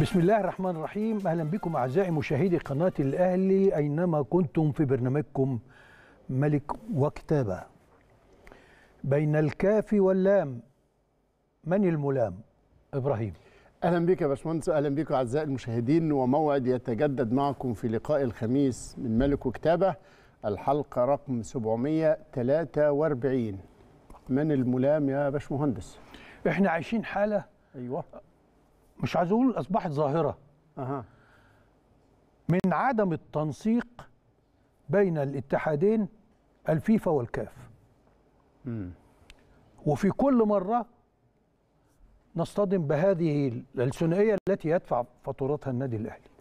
بسم الله الرحمن الرحيم اهلا بكم اعزائي مشاهدي قناه الاهلي اينما كنتم في برنامجكم ملك وكتابه بين الكاف واللام من الملام ابراهيم اهلا بك يا باشمهندس اهلا بك اعزائي المشاهدين وموعد يتجدد معكم في لقاء الخميس من ملك وكتابه الحلقه رقم 743 من الملام يا باشمهندس احنا عايشين حاله ايوه مش عايز اقول اصبحت ظاهره أه. من عدم التنسيق بين الاتحادين الفيفا والكاف م. وفي كل مره نصطدم بهذه الثنائيه التي يدفع فاتورتها النادي الاهلي